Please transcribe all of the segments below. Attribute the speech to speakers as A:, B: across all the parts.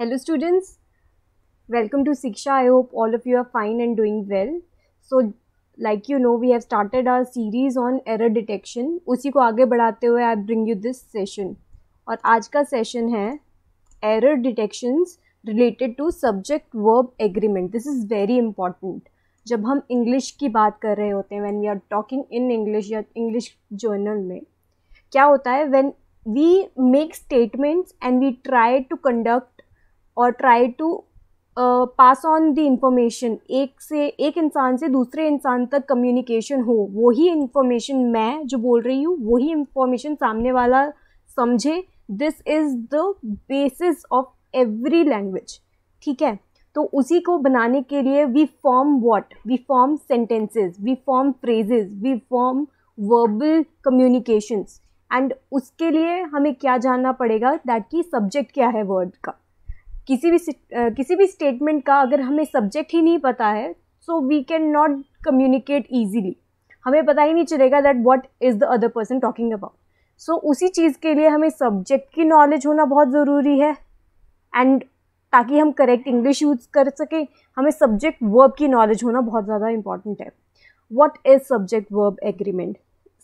A: Hello students welcome to Shiksha I hope all of you are fine and doing well so like you know we have started our series on error detection उसी को आगे बढ़ाते हुए I bring you this session और आज का session है error detections related to subject verb agreement this is very important जब हम इंग्लिश की बात कर रहे होते हैं when we are talking in English या इंग्लिश जर्नल में क्या होता है when we make statements and we try to conduct और try to pass on the information एक से एक इंसान से दूसरे इंसान तक कम्युनिकेशन हो वही इंफॉर्मेशन मैं जो बोल रही हूँ वही इंफॉर्मेशन सामने वाला समझे this is the basis of every language ठीक है तो उसी को बनाने के लिए we form what we form sentences we form phrases we form verbal communications and उसके लिए हमें क्या जानना पड़ेगा दैट की सब्जेक्ट क्या है वर्ड का किसी भी किसी भी स्टेटमेंट का अगर हमें सब्जेक्ट ही नहीं पता है so we can not communicate easily हमें पता ही नहीं चलेगा that what is the other person talking about so उसी चीज़ के लिए हमें सब्जेक्ट की नॉलेज होना बहुत ज़रूरी है एंड ताकि हम करेक्ट इंग्लिश यूज़ कर सकें हमें सब्जेक्ट वर्ब की नॉलेज होना बहुत ज़्यादा इंपॉर्टेंट है what is subject verb agreement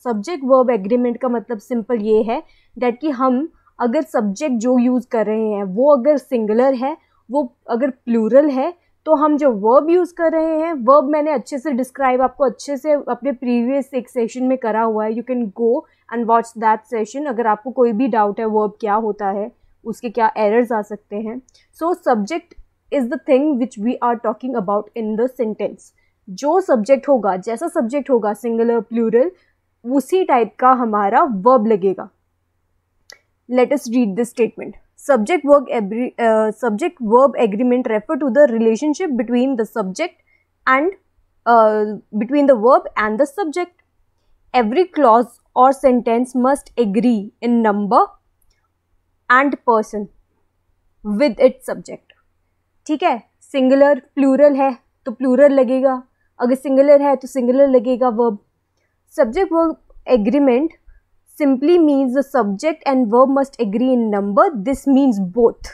A: subject verb agreement का मतलब सिंपल ये है डैट कि हम अगर सब्जेक्ट जो यूज़ कर रहे हैं वो अगर सिंगुलर है वो अगर प्लूरल है तो हम जो वर्ब यूज़ कर रहे हैं वर्ब मैंने अच्छे से डिस्क्राइब आपको अच्छे से अपने प्रीवियस एक सेशन में करा हुआ है you can go and watch that session अगर आपको कोई भी डाउट है वर्ब क्या होता है उसके क्या एरर्स आ सकते हैं so subject is the thing which we are talking about in the sentence जो सब्जेक्ट होगा जैसा सब्जेक्ट होगा सिंगुलर प्लूरल उसी टाइप का हमारा वर्ब लगेगा let us read the statement subject verb every subject verb agreement refer to the relationship between the subject and between the verb and the subject every clause और sentence must agree in number and person with its subject ठीक है singular plural है तो plural लगेगा अगर singular है तो singular लगेगा verb subject verb agreement simply means the subject and verb must agree in number this means both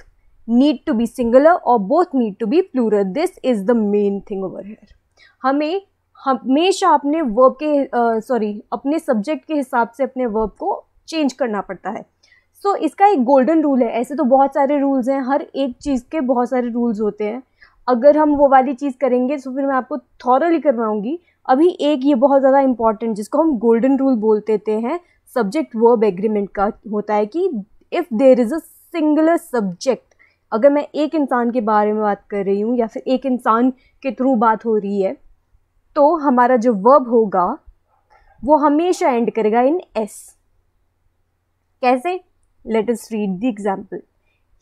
A: need to be singular और both need to be plural. This is the main thing over here हमें हमेशा अपने verb के sorry uh, अपने subject के हिसाब से अपने वर्ब को चेंज करना पड़ता है सो so, इसका एक गोल्डन रूल है ऐसे तो बहुत सारे रूल्स हैं हर एक चीज़ के बहुत सारे रूल्स होते हैं अगर हम वो वाली चीज़ करेंगे तो फिर मैं आपको थॉरली करवाऊँगी अभी एक ये बहुत ज़्यादा इंपॉर्टेंट जिसको हम गोल्डन रूल बोलते हैं सब्जेक्ट वर्ब एग्रीमेंट का होता है कि if there is a singular subject अगर मैं एक इंसान के बारे में बात कर रही हूँ या फिर एक इंसान के थ्रू बात हो रही है तो हमारा जो वर्ब होगा वो हमेशा एंड करेगा इन एस कैसे let us read the example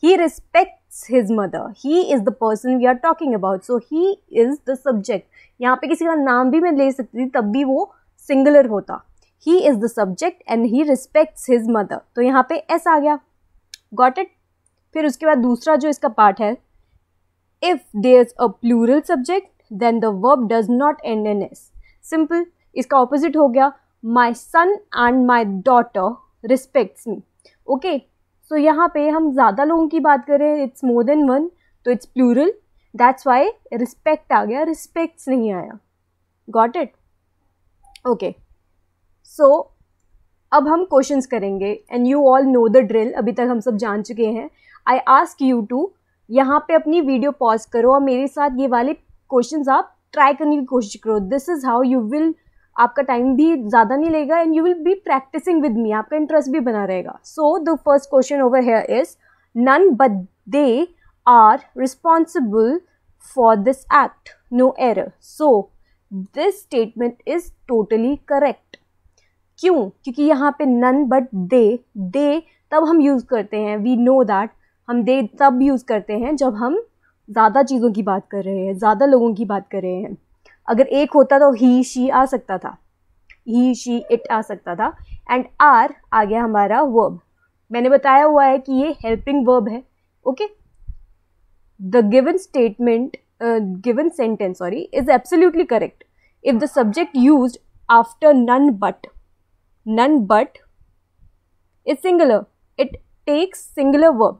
A: he respects his mother he is the person we are talking about so he is the subject यहाँ पे किसी का नाम भी मैं ले सकती थी तब भी वो सिंगुलर होता he is the subject and he respects his mother तो यहाँ पे एस आ गया गॉट इट फिर उसके बाद दूसरा जो इसका पार्ट है if there is a plural subject then the verb does not end in S simple इसका ऑपोजिट हो गया my son and my daughter respects me okay so यहाँ पे हम ज़्यादा लोगों की बात करें इट्स मोर देन वन तो it's plural that's why respect आ गया रिस्पेक्ट्स नहीं आया got it okay so so, अब हम क्वेश्चंस करेंगे and you all know the drill अभी तक हम सब जान चुके हैं आई आस्क यू टू यहाँ पे अपनी वीडियो पॉज करो और मेरे साथ ये वाले क्वेश्चंस आप ट्राई करने की कोशिश करो this is how you will आपका टाइम भी ज़्यादा नहीं लेगा and you will be practicing with me आपका इंटरेस्ट भी बना रहेगा so the first question over here is none but they are responsible for this act no error so this statement is totally correct क्यों क्योंकि यहाँ पे none but दे दे तब हम यूज़ करते हैं वी नो दैट हम दे तब यूज़ करते हैं जब हम ज़्यादा चीज़ों की बात कर रहे हैं ज़्यादा लोगों की बात कर रहे हैं अगर एक होता तो ही शी आ सकता था ही शी इट आ सकता था एंड आर आ गया हमारा वर्ब मैंने बताया हुआ है कि ये हेल्पिंग वर्ब है okay the given statement given sentence sorry is absolutely correct if the subject use after none but none but is singular. It takes singular verb.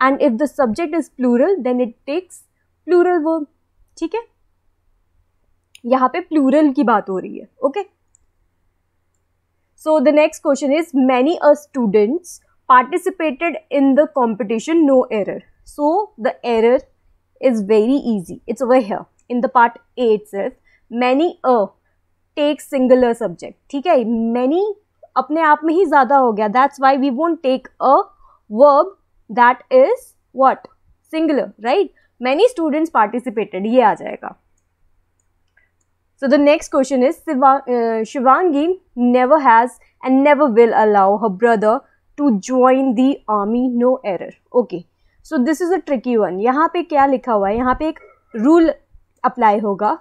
A: And if the subject is plural, then it takes plural verb. ठीक है यहाँ पे plural की बात हो रही है okay so the next question is many a students participated in the competition no error so the error is very easy it's over here in the part a it says many a take singular subject ठीक है many अपने आप में ही ज्यादा हो गया that's why we would take a verb that is what singular right many students participated ये आ जाएगा so the next question is Shivangi never has and never will allow her brother to join the army no error okay so this is a tricky one यहाँ पे क्या लिखा हुआ है यहाँ पे एक रूल अप्लाई होगा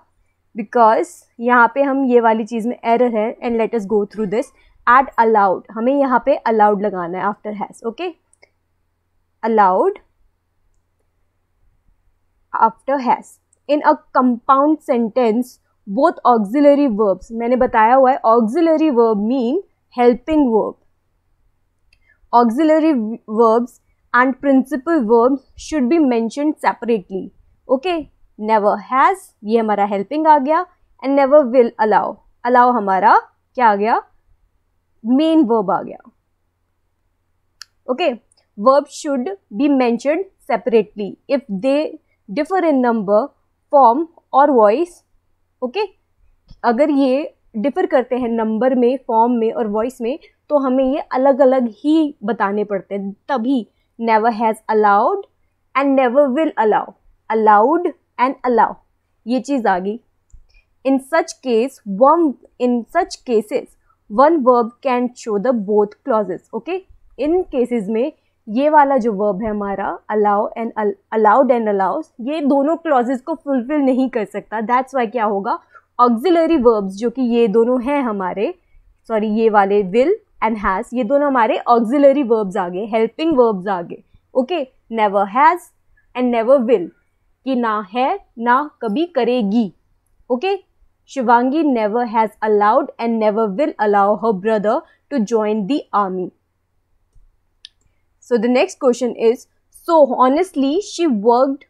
A: बिकॉज यहाँ पे हम ये वाली चीज़ में एरर है and let us go through this at allowed हमें यहाँ पे अलाउड लगाना है after has okay allowed after has in a compound sentence both auxiliary verbs मैंने बताया हुआ है auxiliary verb mean helping verb auxiliary verbs and principal verb should be mentioned separately okay never has ये हमारा helping आ गया and never will allow allow हमारा क्या आ गया मेन वर्ब आ गया okay verb should be mentioned separately if they differ in number form और वॉइस ओके अगर ये डिफर करते हैं नंबर में फॉर्म में और वॉइस में तो हमें ये अलग अलग ही बताने पड़ते हैं तभी never has allowed and never will allow allowed and allow ये चीज़ आ गई in such case one in such cases one verb can show the both clauses okay in cases में ये वाला जो वर्ब है हमारा allow and allowed and allow ये दोनों क्लॉजेस को फुलफिल नहीं कर सकता दैट्स वाई क्या होगा ऑग्जिलरी वर्ब्स जो कि ये दोनों हैं हमारे सॉरी ये वाले विल एंड हैज़ ये दोनों हमारे ऑक्सिलरी वर्ब्स आ गए हेल्पिंग वर्ब्स आ गए okay never has and never will कि ना है ना कभी करेगी okay Shivangi never has allowed and never will allow her brother to join the army so the next question is so honestly she worked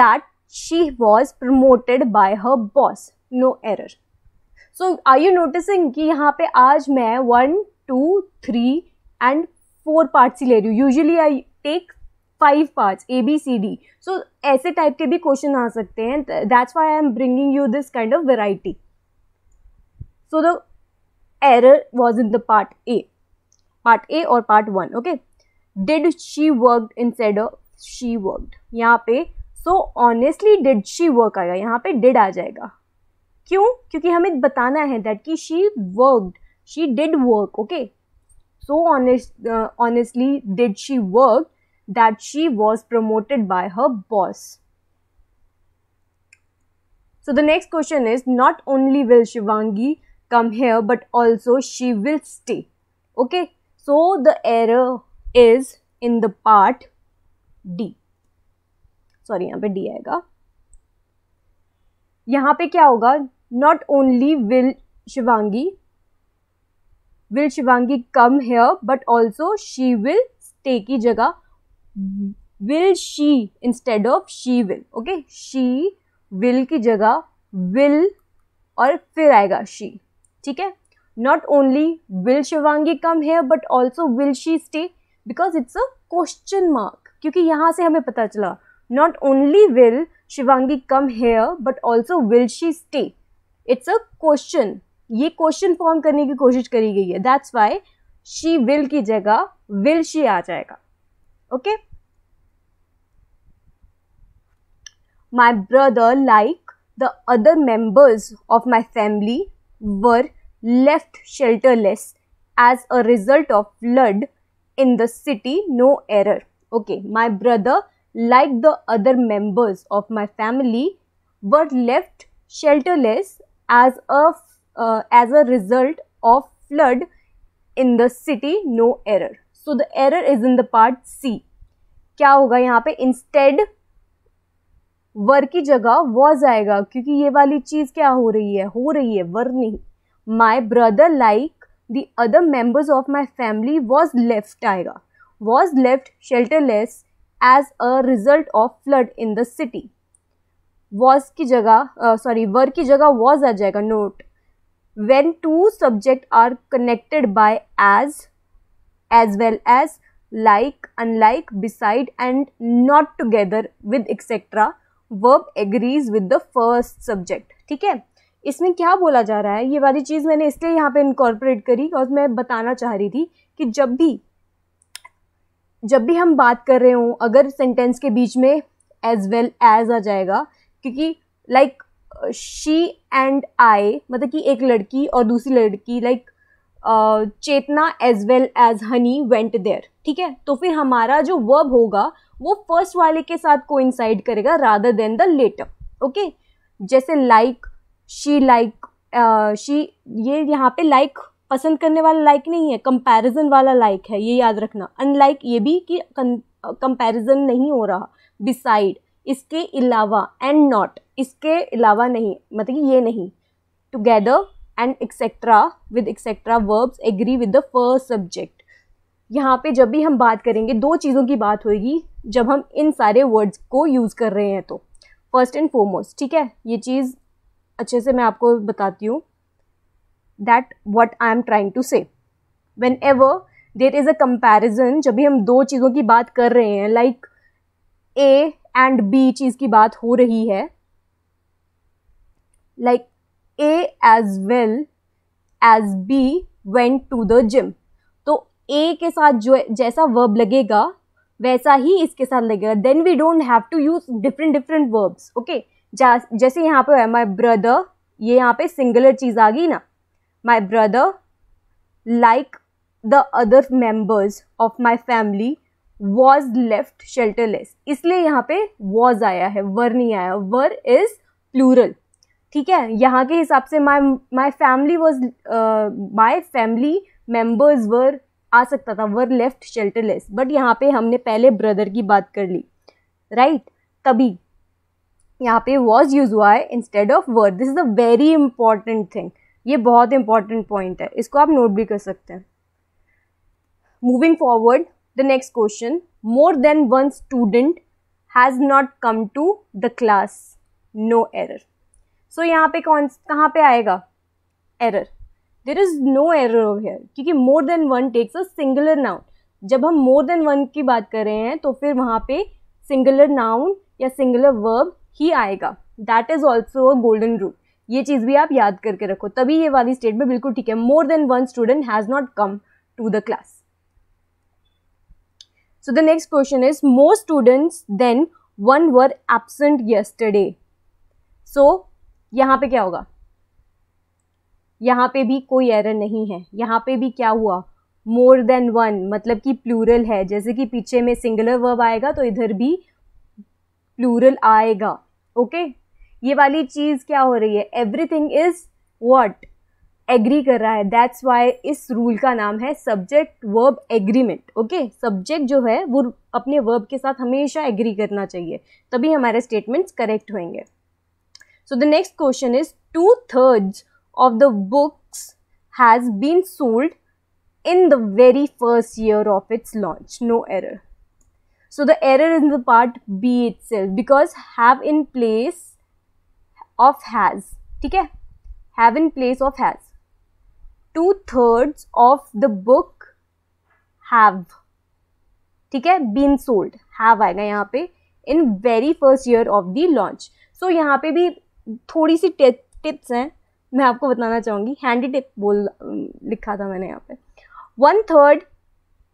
A: that she was promoted by her boss no error so I you noticing कि यहाँ पे आज मैं one two three and four parts ही ले रही हूँ usually I take five parts A B C D so ऐसे टाइप के भी क्वेश्चन आ सकते हैं that's why I am bringing you this kind of variety so the error was in the part A part A और part one okay did she work instead of she worked यहाँ पे so honestly did she work आएगा यहाँ पे did आ जाएगा क्यों क्योंकि हमें बताना है दैट कि she worked she did work okay so honest honestly did she work that she was promoted by her boss. So the next question is not only will Shivangi come here but also she will stay. Okay, so the error is in the part D. Sorry, यहाँ पे D आएगा यहाँ पे क्या होगा not only will Shivangi will Shivangi come here but also she will stay की जगह will she instead of she will okay she will की जगह विल और फिर आएगा शी ठीक है not only will Shivangi come है but also will she stay because it's a question mark क्योंकि यहाँ से हमें पता चला not only will Shivangi come here but also will she stay it's a question ये क्वेश्चन फॉर्म करने की कोशिश करी गई है दैट्स वाई शी विल की जगह विल शी आ जाएगा okay my brother like the other members of my family were left shelterless as a result of flood in the city no error okay my brother like the other members of my family were left shelterless as a uh, as a result of flood in the city no error so the error is in the part C क्या होगा यहाँ पे instead वर की जगह was आएगा क्योंकि ये वाली चीज़ क्या हो रही है हो रही है वर नहीं my brother like the other members of my family was left आएगा was left shelterless as a result of flood in the city was की जगह सॉरी वर की जगह वॉज आ जाएगा note when two subject are connected by as as well as like unlike beside and not together with etcetera verb agrees with the first subject ठीक है इसमें क्या बोला जा रहा है ये वाली चीज़ मैंने इसलिए यहाँ पे इनकॉर्पोरेट करी और मैं बताना चाह रही थी कि जब भी जब भी हम बात कर रहे हों अगर सेंटेंस के बीच में एज वेल एज आ जाएगा क्योंकि लाइक शी एंड आई मतलब कि एक लड़की और दूसरी लड़की like like, Chetna as well as Honey went there ठीक है तो फिर हमारा जो वर्ब होगा वो फर्स्ट वाले के साथ कोइंसाइड करेगा rather than the latter okay जैसे लाइक शी लाइक शी ये यहाँ पे लाइक like, पसंद करने वाला लाइक like नहीं है कंपैरिजन वाला लाइक like है ये याद रखना अनलाइक ये भी कि कंपैरिजन नहीं हो रहा बिसाइड इसके अलावा एंड नॉट इसके अलावा नहीं मतलब ये नहीं together and etcetera with etcetera verbs agree with the first subject यहाँ पे जब भी हम बात करेंगे दो चीज़ों की बात होगी जब हम इन सारे वर्ड्स को यूज़ कर रहे हैं तो फर्स्ट एंड फोमोस्ट ठीक है ये चीज़ अच्छे से मैं आपको बताती हूँ that what I am trying to say whenever there is a comparison जब भी हम दो चीज़ों की बात कर रहे हैं लाइक ए एंड बी चीज़ की बात हो रही है like A as well as B went to the gym तो ए के साथ जो जैसा वर्ब लगेगा वैसा ही इसके साथ लगेगा then we don't have to use different different verbs okay जैसे यहाँ पे है माई ब्रदर ये यहाँ पे सिंगुलर चीज़ आ गई ना my brother like the other members of my family was left shelterless इसलिए यहाँ पे वॉज आया है वर नहीं आया वर इज प्लूरल ठीक है यहाँ के हिसाब से my my family was my family members were आ सकता था वर लेफ्ट शेल्टरलेस बट यहाँ पे हमने पहले ब्रदर की बात कर ली राइट right? तभी यहाँ पे वॉज यूज हुआ है instead of were this is a very important thing ये बहुत इंपॉर्टेंट पॉइंट है इसको आप नोट भी कर सकते हैं moving forward the next question more than one student has not come to the class no error so so, यहाँ पे कौन कहाँ पे आएगा error there is no error over क्योंकि more than one takes a singular noun जब हम मोर than one की बात कर रहे हैं तो फिर वहाँ पे सिंगुलर नाउन या सिंगुलर वर्ब ही आएगा that is also a golden rule ये चीज़ भी आप याद करके रखो तभी ये वाली स्टेट में बिल्कुल ठीक है more than one student has not come to the class so the next question is more students than one were absent yesterday so यहाँ पे क्या होगा यहाँ पे भी कोई एरर नहीं है यहाँ पे भी क्या हुआ मोर देन वन मतलब कि प्लूरल है जैसे कि पीछे में सिंगुलर वर्ब आएगा तो इधर भी प्लूरल आएगा ओके ये वाली चीज़ क्या हो रही है एवरीथिंग इज़ वॉट एग्री कर रहा है दैट्स वाई इस रूल का नाम है subject verb agreement okay subject जो है वो अपने वर्ब के साथ हमेशा एग्री करना चाहिए तभी हमारे स्टेटमेंट्स करेक्ट होंगे So the next question is two thirds of the books has been sold in the very first year of its launch. No error. So the error is in the part B itself because have in place of has. ठीक है? Have in place of has. Two thirds of the book have. ठीक है? Been sold. Have आएगा यहाँ पे in very first year of the launch. So यहाँ पे भी थोड़ी सी टिप्स हैं मैं आपको बताना चाहूँगी हैंडी टिप बोल लिखा था मैंने यहाँ पे one third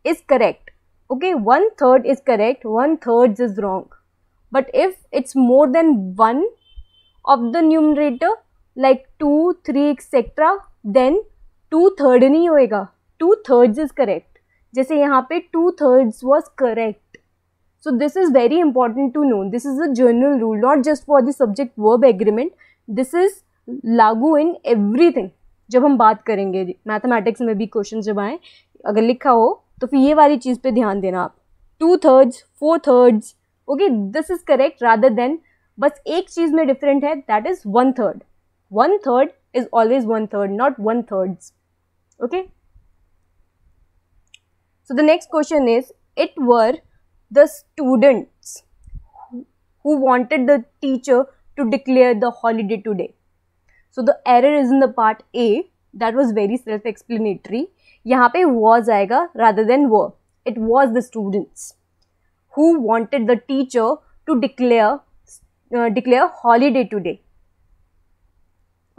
A: is correct okay one third is correct one third is wrong but if it's more than one of the numerator like two three etcetera then two third नहीं होएगा two thirds is correct जैसे यहाँ पे two thirds was correct So this is very important to know. This is a general rule, not just for the subject verb agreement. This is लागू in everything जब हम बात करेंगे mathematics में भी क्वेश्चन जब आए अगर लिखा हो तो फिर ये वाली चीज़ पे ध्यान देना आप two thirds four thirds okay this is correct rather than बस एक चीज़ में डिफरेंट है that is one third one third is always one third not one thirds okay so the next question is it were the students who wanted the teacher to declare the holiday today. So the error is in the part A. That was very self-explanatory. यहाँ was आएगा rather than were. It was the students who wanted the teacher to declare uh, declare holiday today.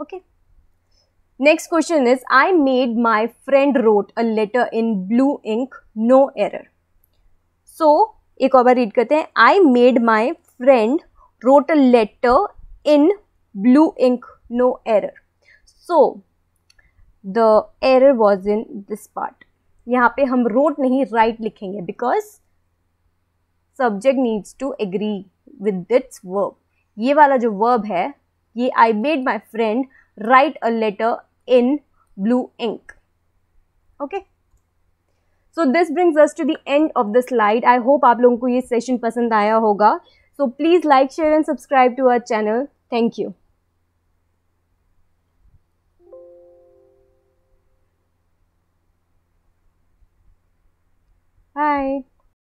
A: Okay. Next question is I made my friend wrote a letter in blue ink, no error. So एक और बार read करते हैं I made my friend wrote a letter in blue ink no error so the error was in this part यहाँ पे हम wrote नहीं write लिखेंगे because subject needs to agree with its verb ये वाला जो वर्ब है ये I made my friend write a letter in blue ink okay so this brings us to the end of the slide I hope आप लोगों को ये session पसंद आया होगा so please like share and subscribe to our channel thank you Hi.